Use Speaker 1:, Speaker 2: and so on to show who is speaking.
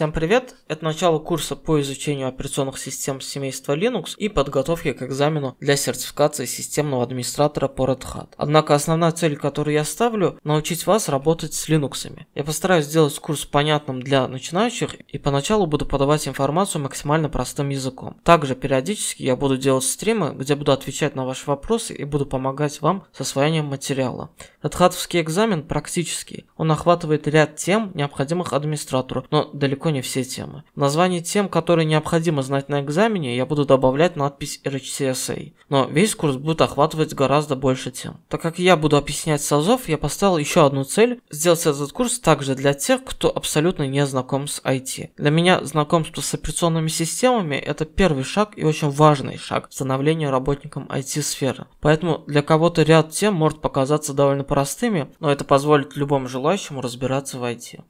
Speaker 1: Всем привет! Это начало курса по изучению операционных систем семейства Linux и подготовки к экзамену для сертификации системного администратора по Red Hat. Однако основная цель, которую я ставлю, научить вас работать с Linux. Я постараюсь сделать курс понятным для начинающих и поначалу буду подавать информацию максимально простым языком. Также периодически я буду делать стримы, где буду отвечать на ваши вопросы и буду помогать вам с освоением материала. Red Hatовский экзамен практический. Он охватывает ряд тем, необходимых администратору, но далеко не все темы. название тем, которые необходимо знать на экзамене, я буду добавлять надпись RHCSA, а». но весь курс будет охватывать гораздо больше тем. Так как я буду объяснять с САЗов, я поставил еще одну цель – сделать этот курс также для тех, кто абсолютно не знаком с IT. Для меня знакомство с операционными системами – это первый шаг и очень важный шаг в становлении работником IT-сферы. Поэтому для кого-то ряд тем может показаться довольно простыми, но это позволит любому желающему разбираться в IT.